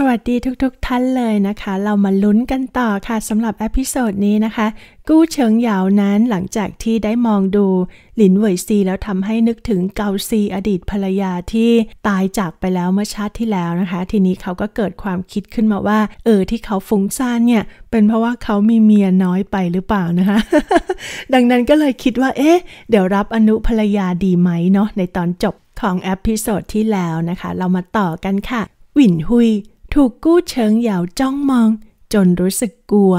สวัสดีทุกๆทท่านเลยนะคะ เรามาลุ้นกันต่อค่ะสำหรับอพิโซดนี้นะคะกู้เฉิงเหยานั้นหลังจากที่ได้มองดูหลินเหวยซี แล้วทำให้นึกถึงเกาซี อดีตภรรยาที่ตายจากไปแล้วเมื่อชาติที่แล้วนะคะ ทีนี้เขาก็เกิดความคิดขึ้นมาว่า เออที่เขาฟุ้งซ่านเนี่ย เป็นเพราะว่าเขามีเมียน้อยไปหรือเปล่านะคะดังนั้นก็เลยคิดว่าเอ๊ะเดี๋ยวรับอนุภรรยาดีไหมเนาะในตอนจบของอพิโซดที่แล้วนะคะเรามาต่อกันค่ะวินหุยถูกกู้เชิงเหยาจ้องมอง จนรู้สึกกลัว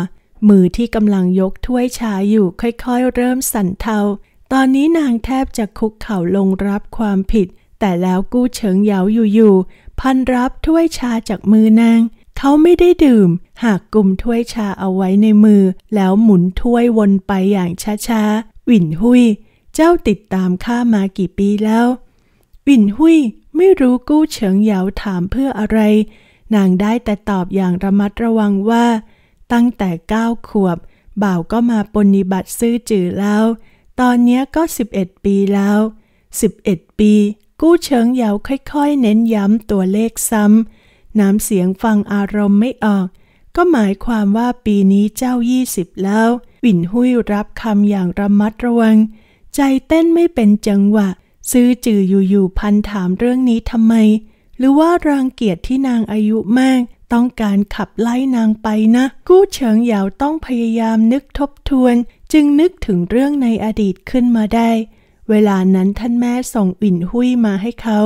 มือที่กำลังยกถ้วยชาอยู่ค่อยๆเริ่มสั่นเทา ตอนนี้นางแทบจะคุกเข่าลงรับความผิด แต่แล้วกู้เฉิงเหยาอยู่ๆพันรับถ้วยชาจากมือนาง เขาไม่ได้ดื่มหากกลุ่มถ้วยชาเอาไว้ในมือ แล้วหมุนถ้วยวนไปอย่างช้าๆวินหุยเจ้าติดตามข้ามากี่ปีแล้ววินหุยไม่รู้กู้เฉิงเหยาถามเพื่ออะไรนางได้แต่ตอบอย่างระมัดระวังว่า ตั้งแต่เก้าขวบบ่าวก็มาปนิบัติซื่อจื่อแล้ว ตอนนี้ก็ 11 ปีแล้ว 11 ปี กู้เชิงเยาค่อย ๆเน้นย้ำตัวเลขซ้ำ น้ำเสียงฟังอารมณ์ไม่ออก ก็หมายความว่าปีนี้เจ้า 20 แล้ววิ่นหุยรับคำอย่างระมัดระวัง ใจเต้นไม่เป็นจังหวะ ซื้อจื่ออยู่ๆพันถามเรื่องนี้ทำไมหรือว่ารังเกียจที่นางอายุมากต้องการขับไล่นางไปนะ กู้เฉิงหยาวต้องพยายามนึกทบทวนจึงนึกถึงเรื่องในอดีตขึ้นมาได้ เวลานั้นท่านแม่ส่งอิ่นหุยมาให้เขา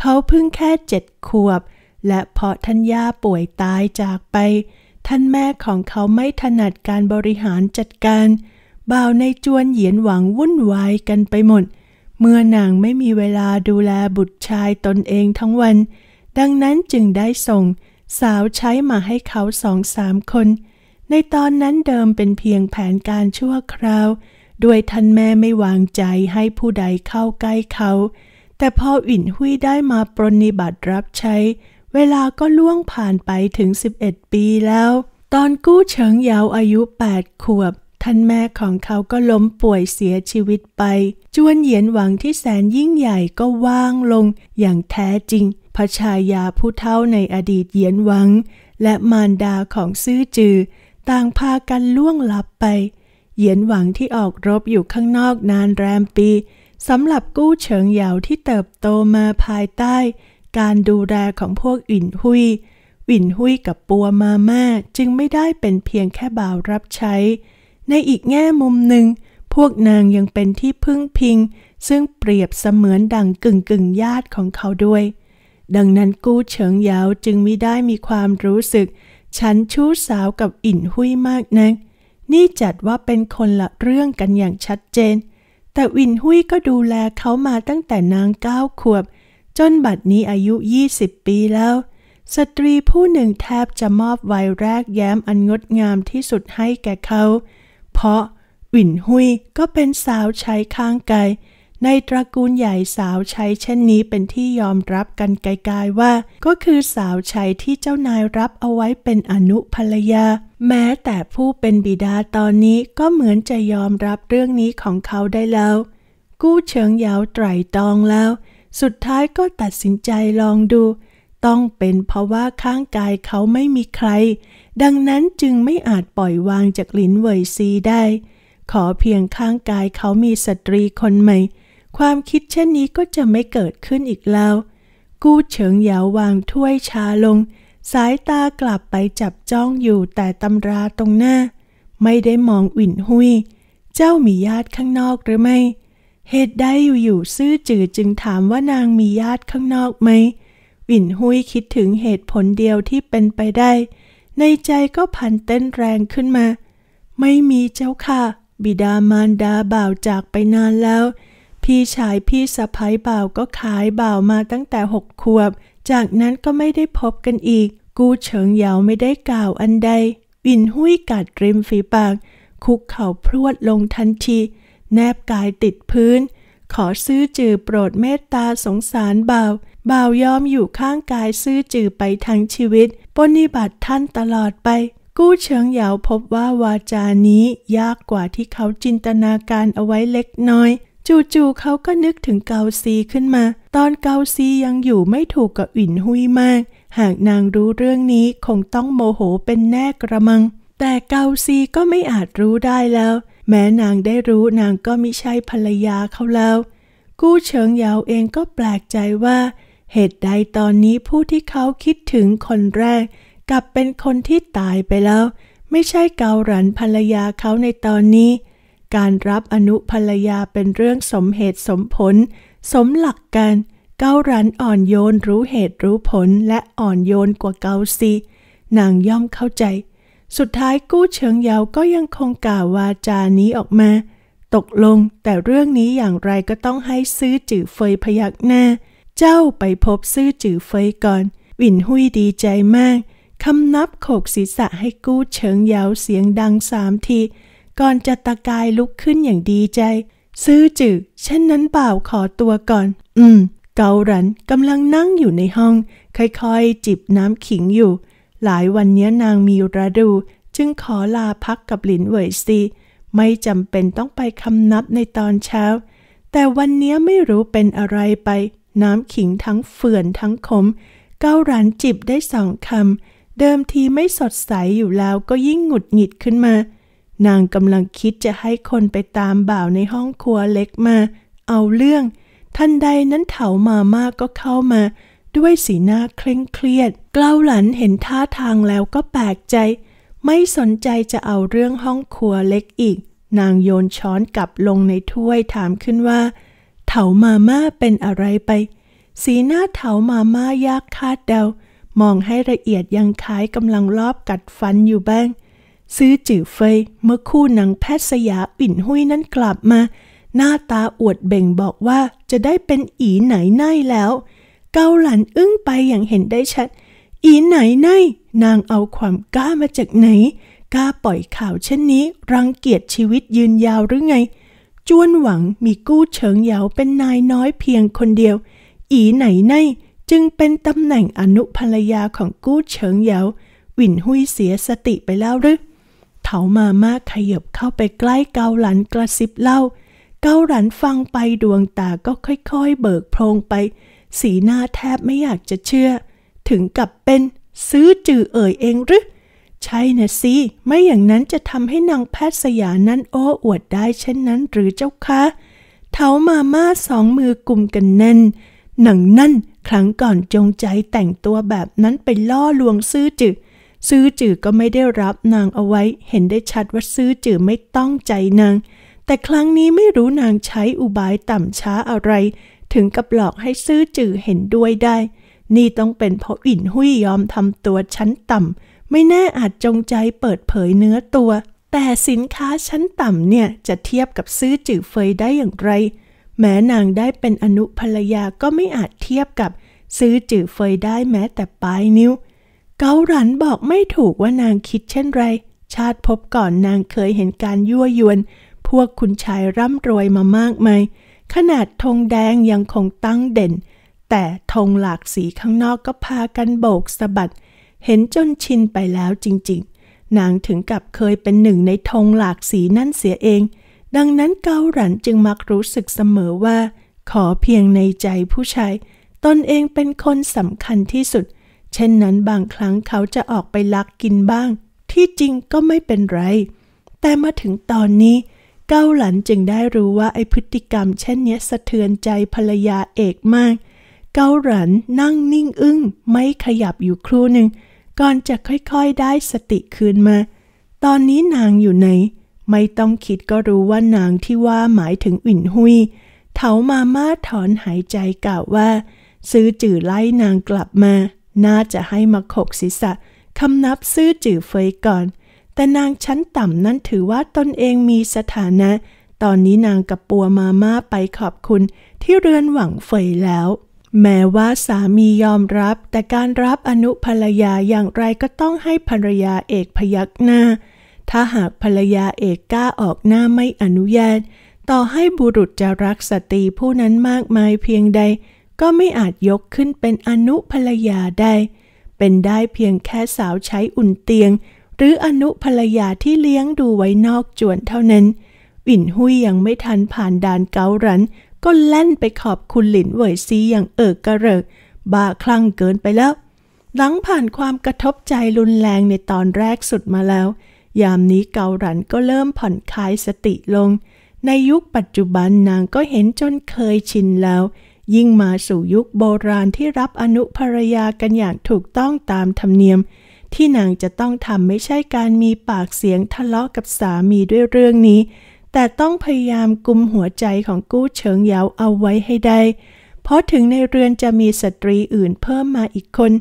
เขาเพิ่งแค่เจ็ดขวบ และเพราะท่านย่าป่วยตายจากไป ท่านแม่ของเขาไม่ถนัดการบริหารจัดการบ่าวในจวนเหยียนหวังวุ่นวายกันไปหมดเมื่อนางไม่มีเวลาดูแลบุตรชายตนเองทั้งวัน ดังนั้นจึงได้ส่งสาวใช้มาให้เขาสองสามคน ในตอนนั้นเดิมเป็นเพียงแผนการชั่วคราวด้วยท่านแม่ไม่วางใจให้ผู้ใดเข้าใกล้เขา แต่พออิ่นหุยได้มาปรนิบัติรับใช้ เวลาก็ล่วงผ่านไปถึง 11 ปีแล้ว ตอนกู้เฉิงเยาวอายุ 8 ขวบท่านแม่ของเขาก็ล้มป่วยเสียชีวิตไป จวนเหยียนหวังที่แสนยิ่งใหญ่ก็ว่างลงอย่างแท้จริงพระชายาผู้เท่าในอดีตเหยียนหวังและมารดาของซื่อจือต่างพากันล่วงลับไป เหยียนหวังที่ออกรบอยู่ข้างนอกนานแรมปี สำหรับกู้เฉิงเหยาที่เติบโตมาภายใต้การดูแลของพวกอินหุย อินหุยกับปัวมาม่าจึงไม่ได้เป็นเพียงแค่บ่าวรับใช้ในอีกแง่มุมหนึ่งพวกนางยังเป็นที่พึ่งพิง ซึ่งเปรียบเสมือนดังกึ่งกึ่งญาติของเขาด้วย ดังนั้นกู้เฉิงยาวจึงไม่ได้มีความรู้สึก ฉันชู้สาวกับอินหุยมากนะักนี่จัดว่าเป็นคนละเรื่องกันอย่างชัดเจน แต่อินหุยก็ดูแลเขามาตั้งแต่นางเก้าขวบ จนบัดนี้อายุ 20 ปีแล้ว สตรีผู้หนึ่งแทบจะมอบวัยแรกแย้มอันงดงามที่สุดให้แก่เขาเพราะอวินหุย ก็เป็นสาวใช้ข้างกายในตระกูลใหญ่สาวใช้เช่นนี้เป็นที่ยอมรับกันไกลๆว่า ก็คือสาวใช้ที่เจ้านายรับเอาไว้เป็นอนุภรรยา แม้แต่ผู้เป็นบิดาตอนนี้ก็เหมือนจะยอมรับเรื่องนี้ของเขาได้แล้ว กู้เฉิงยาวไตรตองแล้วสุดท้ายก็ตัดสินใจลองดูต้องเป็นเพราะว่าข้างกายเขาไม่มีใคร ดังนั้นจึงไม่อาจปล่อยวางจากลิ้นเวยซีได้ ขอเพียงข้างกายเขามีสตรีคนใหม่ความคิดเช่นนี้ก็จะไม่เกิดขึ้นอีกแล้ว กู้เฉิงเหยาวางถ้วยชาลง สายตากลับไปจับจ้องอยู่แต่ตำราตรงหน้า ไม่ได้มองอว่นหุยเจ้ามีญาติข้างนอกหรือไม่ เหตุใดอยู่ๆซื่อจือจึงถามว่านางมีญาติข้างนอกไหมิ่นหุยคิดถึงเหตุผลเดียวที่เป็นไปได้ ในใจก็พันเต้นแรงขึ้นมา ไม่มีเจ้าค่ะ บิดามารดาบ่าวจากไปนานแล้ว พี่ชายพี่สะพ้ายบ่าวก็ขายบ่าวมาตั้งแต่หกขวบ จากนั้นก็ไม่ได้พบกันอีก กูเฉิงเหยาไม่ได้กล่าวอันใด วินหุยกัดริมฝีปาก คุกเข่าพรวดลงทันที แนบกายติดพื้น ขอซื้อจือโปรดเมตตาสงสารบ่าวบ่าวยอมอยู่ข้างกายซื่อจือไปทั้งชีวิตปฏิบัติท่านตลอดไป กู้เฉิงเหยาพบว่าวาจานี้ ยากกว่าที่เขาจินตนาการเอาไว้เล็กน้อย จู่ๆเขาก็นึกถึงเกาซีขึ้นมา ตอนเกาซียังอยู่ไม่ถูกกับอินหุยมาก หากนางรู้เรื่องนี้คงต้องโมโหเป็นแน่กระมัง แต่เกาซีก็ไม่อาจรู้ได้แล้ว แม้นางได้รู้นางก็ไม่ใช่ภรรยาเขาแล้ว กู้เฉิงเหยาเองก็แปลกใจว่าเหตุใดตอนนี้ผู้ที่เขาคิดถึงคนแรก กลับเป็นคนที่ตายไปแล้ว ไม่ใช่เกาหลันภรรยาเขาในตอนนี้ การรับอนุภรรยาเป็นเรื่องสมเหตุสมผล สมหลักกัน เกาหลันอ่อนโยนรู้เหตุรู้ผลและอ่อนโยนกว่าเกาซีนางย่อมเข้าใจ สุดท้ายกู้เฉิงเยาก็ยังคงกล่าววาจานี้ออกมา ตกลงแต่เรื่องนี้อย่างไรก็ต้องให้ซื้อจื่อเฟยพยักหน้าเจ้าไปพบซื่อจือเฟยก่อนวินหุยดีใจมากคำนับโขกศีรษะให้กู้เฉิงยาวเสียงดังสามที ก่อนจะตะกายลุกขึ้นอย่างดีใจ ซื่อจือเช่นนั้นเปล่าขอตัวก่อน อืม เกาหลันกำลังนั่งอยู่ในห้องค่อยๆจิบน้ำขิงอยู่ หลายวันนี้นางมีระดูจึงขอลาพักกับหลินเหวยซีไม่จำเป็นต้องไปคำนับในตอนเช้า แต่วันนี้ไม่รู้เป็นอะไรไปน้ำขิงทั้งเฟื่อนทั้งขมก้าวรันจิบได้สองคำ เดิมทีไม่สดใสอยู่แล้วก็ยิ่งหงุดหงิดขึ้นมา นางกำลังคิดจะให้คนไปตามบ่าวในห้องครัวเล็กมาเอาเรื่อง ท่านใดนั้นเถามาม่าก็เข้ามา ด้วยสีหน้าเคร่งเครียด เกล้าหลันเห็นท่าทางแล้วก็แปลกใจ ไม่สนใจจะเอาเรื่องห้องครัวเล็กอีก นางโยนช้อนกลับลงในถ้วยถามขึ้นว่าถามาม่าเป็นอะไรไป สีหน้าเถามาม่ายากคาดเดามองให้ละเอียดยังคล้ายกำลังรอบกัดฟันอยู่บ้างซื้อจื่อเฟยเมื่อคู่นางแพทย์สยาอิ่นหุยนั้นกลับมา หน้าตาอวดเบ่งบอกว่าจะได้เป็นอีไหนไนแล้ว เกาหลันอึ้งไปอย่างเห็นได้ชัด อีไหนไนนางเอาความกล้ามาจากไหนกล้าปล่อยข่าวเช่นนี้รังเกียจชีวิตยืนยาวหรือไงจ้วนหวังมีกู้เฉิงเหยาเป็นนายน้อยเพียงคนเดียว อีไหนไนจึงเป็นตำแหน่งอนุภรรยาของกู้เฉิงเหยาหวินหุยเสียสติไปแล้วหรือเถามามาขยบเข้าไปใกล้เกาหลันกระซิบเล่า เกาหลันฟังไปดวงตาก็ค่อยๆเบิกโพรงไป สีหน้าแทบไม่อยากจะเชื่อ ถึงกับเป็นซื้อจือเอ่ยเองหรือใช่นะสิไม่อย่างนั้นจะทำให้นางแพทย์สยานั้นโอ้อวดได้เช่นนั้น หรือเจ้าคะเท้ามาม่าสองมือกลุ่มกันแน่นหนังนั่น ครั้งก่อนจงใจแต่งตัวแบบนั้นไปล่อลวงซื้อจือซื้อจือก็ไม่ได้รับนางเอาไว้ เห็นได้ชัดว่าซื้อจือไม่ต้องใจนาง แต่ครั้งนี้ไม่รู้นางใช้อุบายต่ำช้าอะไร ถึงกับหลอกให้ซื้อจือเห็นด้วยได้ นี่ต้องเป็นเพราะอินหุยยอมทำตัวชั้นต่ำไม่แน่อาจจงใจเปิดเผยเนื้อตัว แต่สินค้าชั้นต่ำเนี่ยจะเทียบกับซื้อจื่อเฟยได้อย่างไร แม้นางได้เป็นอนุภรรยาก็ไม่อาจเทียบกับ ซื้อจื่อเฟยได้แม้แต่ปลายนิ้ว เกาหลันบอกไม่ถูกว่านางคิดเช่นไร ชาติพบก่อนนางเคยเห็นการยั่วยวน พวกคุณชายร่ำรวยมามากมายขนาดธงแดงยังคงตั้งเด่น แต่ธงหลากสีข้างนอกก็พากันโบกสะบัดเห็นจนชินไปแล้วจริงๆ นางถึงกับเคยเป็นหนึ่งในธงหลากสีนั่นเสียเอง ดังนั้นเกาหลันจึงมักรู้สึกเสมอว่า ขอเพียงในใจผู้ชาย ตนเองเป็นคนสำคัญที่สุด เช่นนั้นบางครั้งเขาจะออกไปลักกินบ้าง ที่จริงก็ไม่เป็นไร แต่มาถึงตอนนี้ เกาหลันจึงได้รู้ว่าไอพฤติกรรม เช่นนี้สะเทือนใจภรรยาเอกมาก เกาหลันนั่งนิ่งอึง้งไม่ขยับอยู่ครู่หนึ่งก่อนจะค่อยๆได้สติคืนมา ตอนนี้นางอยู่ไหน ไม่ต้องคิดก็รู้ว่านางที่ว่าหมายถึงอิ่นหุยเถามาม่าถอนหายใจกล่าวว่า ซื้อจื่อไล่นางกลับมา น่าจะให้มาขกศีรษะคำนับซื้อจื่อเฟย ก่อน แต่นางชั้นต่ำนั้นถือว่าตนเองมีสถานะ ตอนนี้นางกับปัวมาม่าไปขอบคุณที่เรือนหวังเฟยแล้วแม้ว่าสามียอมรับแต่การรับอนุภรรยาอย่างไรก็ต้องให้ภรรยาเอกพยักหน้า ถ้าหากภรรยาเอกกล้าออกหน้าไม่อนุญาตต่อให้บุรุษจะรักสตรีผู้นั้นมากมายเพียงใด ก็ไม่อาจยกขึ้นเป็นอนุภรรยาได้ เป็นได้เพียงแค่สาวใช้อุ่นเตียง หรืออนุภรรยาที่เลี้ยงดูไว้นอกจวนเท่านั้นอินหุยยังไม่ทันผ่านด่านเการันก็แล่นไปขอบคุณหลินเหวยซีอย่างเอิกกระเริก บ้าคลั่งเกินไปแล้ว หลังผ่านความกระทบใจรุนแรงในตอนแรกสุดมาแล้ว ยามนี้เกาหลันก็เริ่มผ่อนคลายสติลง ในยุคปัจจุบันนางก็เห็นจนเคยชินแล้ว ยิ่งมาสู่ยุคโบราณที่รับอนุภรยากันอย่างถูกต้องตามธรรมเนียม ที่นางจะต้องทำไม่ใช่การมีปากเสียงทะเลาะกับสามีด้วยเรื่องนี้แต่ต้องพยายามกุมหัวใจของกู้เฉิงเยาเอาไว้ให้ได้ เพราะถึงในเรือนจะมีสตรีอื่นเพิ่มมาอีกคน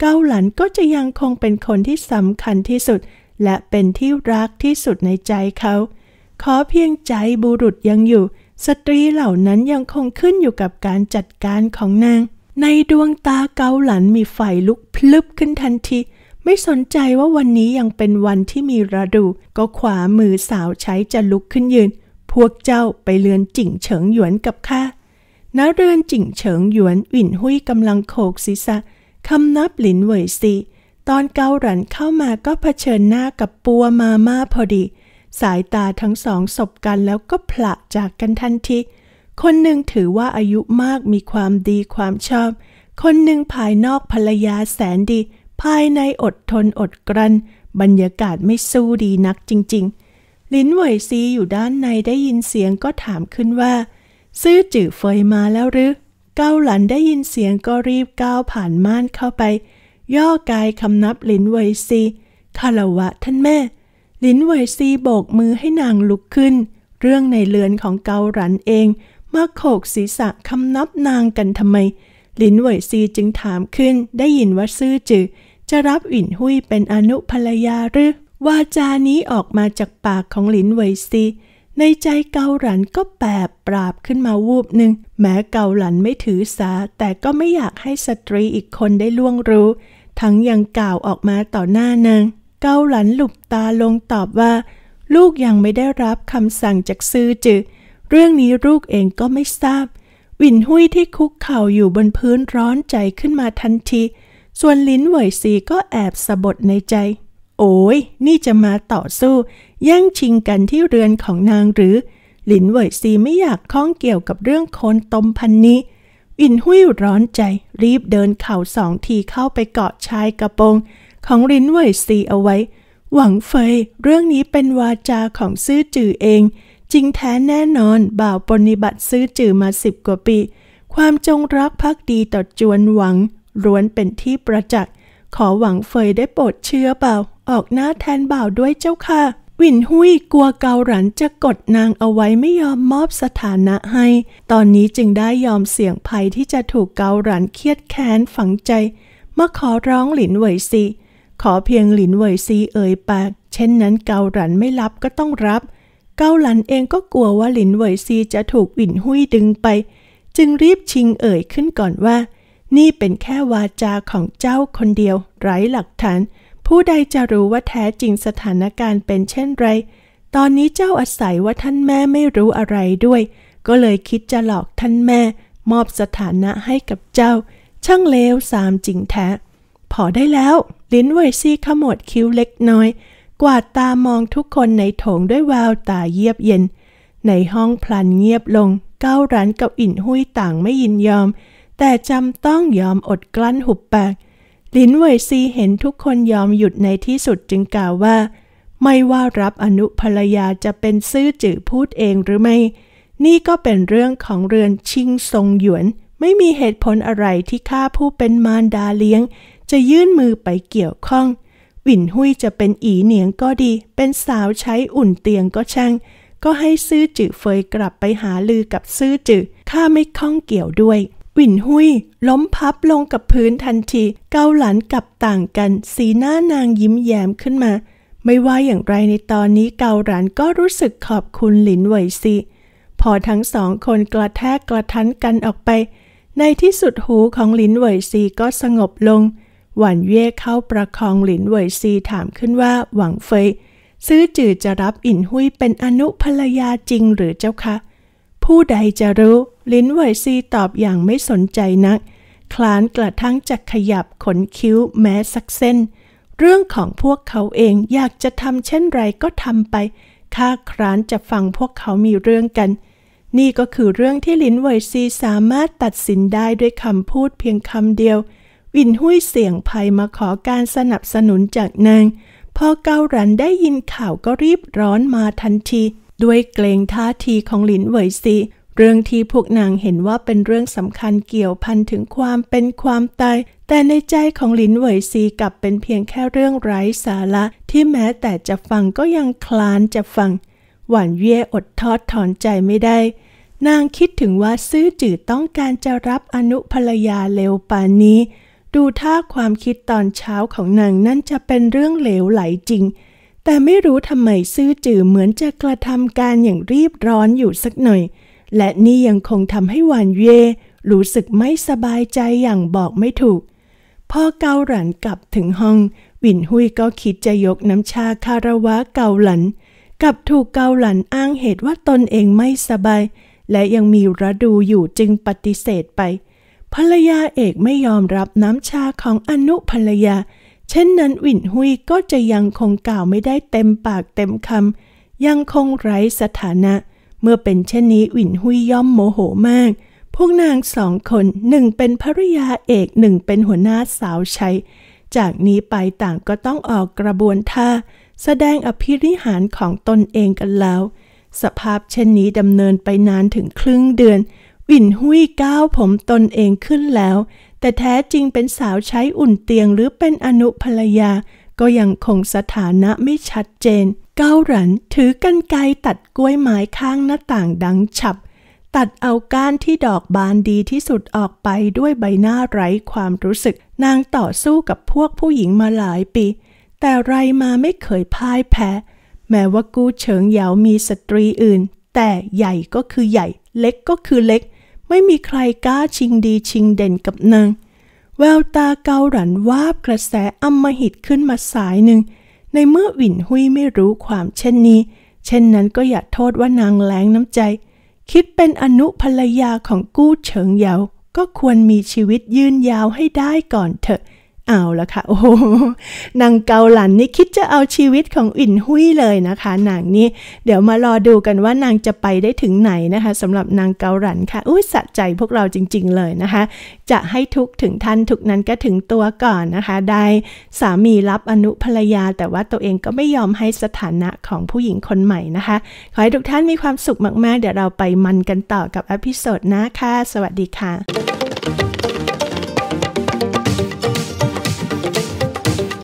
เกาหลันก็จะยังคงเป็นคนที่สำคัญที่สุด และเป็นที่รักที่สุดในใจเขา ขอเพียงใจบุรุษยังอยู่ สตรีเหล่านั้นยังคงขึ้นอยู่กับการจัดการของนาง ในดวงตาเกาหลันมีไฟลุกพลึบขึ้นทันทีไม่สนใจว่าวันนี้ยังเป็นวันที่มีระดู ก็ขวามือสาวใช้ จะลุกขึ้นยืน พวกเจ้าไปเรือนจิ่งเฉิงหยวนกับข้าณเรือนจิ่งเฉิงหยวนหวินหุยกำลังโขกศีรษะคำนับหลินเหวยซีตอนเกาหลันเข้ามาก็เผชิญหน้ากับปัวมาม่าพอดี สายตาทั้งสองสบกันแล้วก็ผละจากกันทันที คนหนึ่งถือว่าอายุมากมีความดีความชอบ คนหนึ่งภายนอกภรรยาแสนดีภายในอดทนอดกลั้นบรรยากาศไม่สู้ดีนักจริงๆลินเหวยซีอยู่ด้านในได้ยินเสียงก็ถามขึ้นว่า ซื้อจื่อเฟยมาแล้วหรือ เกาหลันได้ยินเสียงก็รีบก้าวผ่านม่านเข้าไปย่อกายคำนับลินเหวยซีคารวะท่านแม่ลินเหวยซีโบกมือให้นางลุกขึ้น เรื่องในเรือนของเกาหลันเองมาโขกศีรษะคำนับนางกันทำไมลินเหวยซีจึงถามขึ้นได้ยินว่าซื้อจือจะรับหวินหุยเป็นอนุภรยา หรือ วาจานี้ออกมาจากปากของหลินเวยซีในใจเกาหลันก็แปบปราบขึ้นมาวูบหนึ่งแม้เกาหลันไม่ถือสา แต่ก็ไม่อยากให้สตรีอีกคนได้ล่วงรู้ ทั้งยังกล่าวออกมาต่อหน้านาง เกาหลันหลุบตาลงตอบว่า ลูกยังไม่ได้รับคำสั่งจากซื่อจือเรื่องนี้ลูกเองก็ไม่ทราบวินหุยที่คุกเข่าอยู่บนพื้นร้อนใจขึ้นมาทันทีส่วนลิ้นเหวยซีก็แอบสะบดในใจ โอ้ย นี่จะมาต่อสู้แย่งชิงกันที่เรือนของนางหรือหลินเหวยซีไม่อยากข้องเกี่ยวกับเรื่องโคนตมพันนี้อินหุยร้อนใจรีบเดินเข่าสองทีเข้าไปเกาะชายกระโปรงของลินเหวยซีเอาไว้ หวังเฟยเรื่องนี้เป็นวาจาของซื่อจือเอง จริงแท้แน่นอน บ่าวปนิบัติซื่อจือมาสิบกว่าปีความจงรักภักดีต่อจวนหวังล้วนเป็นที่ประจักษ์ ขอหวังเฟยได้โปรดเชื่อเบาออกหน้าแทนบ่าวด้วยเจ้าค่ะวินหุยกลัวเกาหลันจะกดนางเอาไว้ไม่ยอมมอบสถานะให้ ตอนนี้จึงได้ยอมเสี่ยงภัยที่จะถูกเกาหลันเครียดแค้นฝังใจมาขอร้องหลินเหวยซี ขอเพียงหลินเหวยซี เอ่ยปากเช่นนั้นเกาหลันไม่รับก็ต้องรับ เกาหลันเองก็กลัวว่าหลินเหวยซีจะถูกวินหุยดึงไป จึงรีบชิงเอ่ยขึ้นก่อนว่านี่เป็นแค่วาจาของเจ้าคนเดียวไร้หลักฐาน ผู้ใดจะรู้ว่าแท้จริงสถานการณ์เป็นเช่นไร ตอนนี้เจ้าอาศัยว่าท่านแม่ไม่รู้อะไรด้วย ก็เลยคิดจะหลอกท่านแม่ มอบสถานะให้กับเจ้า ช่างเลว สามจริงแท้ พอได้แล้วลิ้นเวซี่ขมวดคิ้วเล็กน้อย กวาดตามองทุกคนในโถงด้วยแววตาเยียบเย็น ในห้องพลันเงียบลง เก้าร้านกับอินหุ้ยต่างไม่ยินยอมแต่จำต้องยอมอดกลั้นหุบปากลินเวยซีเห็นทุกคนยอมหยุดในที่สุดจึงกล่าวว่า ไม่ว่ารับอนุภรรยาจะเป็นซื่อจื่อพูดเองหรือไม่ นี่ก็เป็นเรื่องของเรือนชิงทรงหยวน ไม่มีเหตุผลอะไรที่ข้าผู้เป็นมารดาเลี้ยง จะยื่นมือไปเกี่ยวข้องวินหุยจะเป็นอีเหนียงก็ดี เป็นสาวใช้อุ่นเตียงก็ช่าง ก็ให้ซื่อจื่อเฟยกลับไปหาลือกับซื่อจื่อข้าไม่ข้องเกี่ยวด้วยวินหุยล้มพับลงกับพื้นทันทีเกาหลันกับต่างกัน สีหน้านางยิ้มแย้มขึ้นมา ไม่ว่าอย่างไรในตอนนี้เกาหลันก็รู้สึกขอบคุณหลินเหวซี พอทั้งสองคนกระแทกกระทันกันออกไป ในที่สุดหูของหลินเหวซีก็สงบลง หวันเย่เข้าประคองหลินเหวซีถามขึ้นว่าหวังเฟยซื้อจือจะรับอินหุยเป็นอนุภรรยาจริงหรือเจ้าคะผู้ใดจะรู้ลิ้นไหวซีตอบอย่างไม่สนใจนัก คลานกระทั่งจะขยับขนคิ้วแม้สักเส้น เรื่องของพวกเขาเองอยากจะทำเช่นไรก็ทำไป ข้าครานจะฟังพวกเขามีเรื่องกัน นี่ก็คือเรื่องที่ลินไวซีสามารถตัดสินได้ด้วยคำพูดเพียงคำเดียว วินหุ้ยเสียงภัยมาขอการสนับสนุนจากนาง พอเกาหลันได้ยินข่าวก็รีบร้อนมาทันที ด้วยเกรงท่าทีของหลินเหวยซีเรื่องที่พวกนางเห็นว่าเป็นเรื่องสำคัญเกี่ยวพันถึงความเป็นความตาย แต่ในใจของลินเหวยซีกลับเป็นเพียงแค่เรื่องไร้สาระที่แม้แต่จะฟังก็ยังคลานจะฟัง หวานเย่อดทอดถอนใจไม่ได้ นางคิดถึงว่าซื่อจือต้องการจะรับอนุภรยาเลวปานนี้ ดูท่าความคิดตอนเช้าของนางนั่นจะเป็นเรื่องเหลวไหลจริง แต่ไม่รู้ทำไมซื่อจือเหมือนจะกระทำการอย่างรีบร้อนอยู่สักหน่อยและนี่ยังคงทำให้หวานเย่รู้สึกไม่สบายใจอย่างบอกไม่ถูกพอเกาหลันกลับถึงห้อง วินหุยก็คิดจะยกน้ำชาคาราวะเกาหลันกับถูกเกาหลันอ้างเหตุว่าตนเองไม่สบาย และยังมีระดูอยู่จึงปฏิเสธไป ภรรยาเอกไม่ยอมรับน้ำชาของอนุภรรยา เช่นนั้นวินหุยก็จะยังคงกล่าวไม่ได้เต็มปากเต็มคำยังคงไร้สถานะเมื่อเป็นเช่นนี้วินหุยย่อมโมโหมาก พวกนางสองคนหนึ่งเป็นภริยาเอกหนึ่งเป็นหัวหน้าสาวใช้ จากนี้ไปต่างก็ต้องออกกระบวนท่า แสดงอภิริหารของตนเองกันแล้ว สภาพเช่นนี้ดำเนินไปนานถึงครึ่งเดือนวินหุยก้าวผมตนเองขึ้นแล้ว แต่แท้จริงเป็นสาวใช้อุ่นเตียงหรือเป็นอนุภรรยาก็ยังคงสถานะไม่ชัดเจนเกาหลันถือกันไกตัดกล้วยไม้ข้างหน้าต่างดังฉับ ตัดเอาก้านที่ดอกบานดีที่สุดออกไปด้วยใบหน้าไร้ความรู้สึกนางต่อสู้กับพวกผู้หญิงมาหลายปี แต่ไรมาไม่เคยพ่ายแพ้ แม้ว่ากู้เฉิงเหยามีสตรีอื่น แต่ใหญ่ก็คือใหญ่ เล็กก็คือเล็ก ไม่มีใครกล้าชิงดีชิงเด่นกับนาง แววตาเกาหลันวาบกระแสอมหิตขึ้นมาสายหนึ่งในเมื่อวินหุยไม่รู้ความเช่นนี้ เช่นนั้นก็อย่าโทษว่านางแหลงน้ำใจ คิดเป็นอนุภรรยาของกู้เฉิงเยา ก็ควรมีชีวิตยืนยาวให้ได้ก่อนเถอะเอาละค่ะโอ้นางเกาหลันนี่คิดจะเอาชีวิตของอินหุยเลยนะคะหนังนี้เดี๋ยวมารอดูกันว่านางจะไปได้ถึงไหนนะคะสำหรับนางเกาหลันค่ะ อุ้ยสะใจพวกเราจริงๆเลยนะคะ จะให้ทุกถึงท่านทุกนั้นก็ถึงตัวก่อนนะคะ ได้สามีรับอนุภรรยา แต่ว่าตัวเองก็ไม่ยอมให้สถานะของผู้หญิงคนใหม่นะคะ ขอให้ทุกท่านมีความสุขมาก ๆ เดี๋ยวเราไปมันกันต่อกับอพิโซดนะคะสวัสดีค่ะ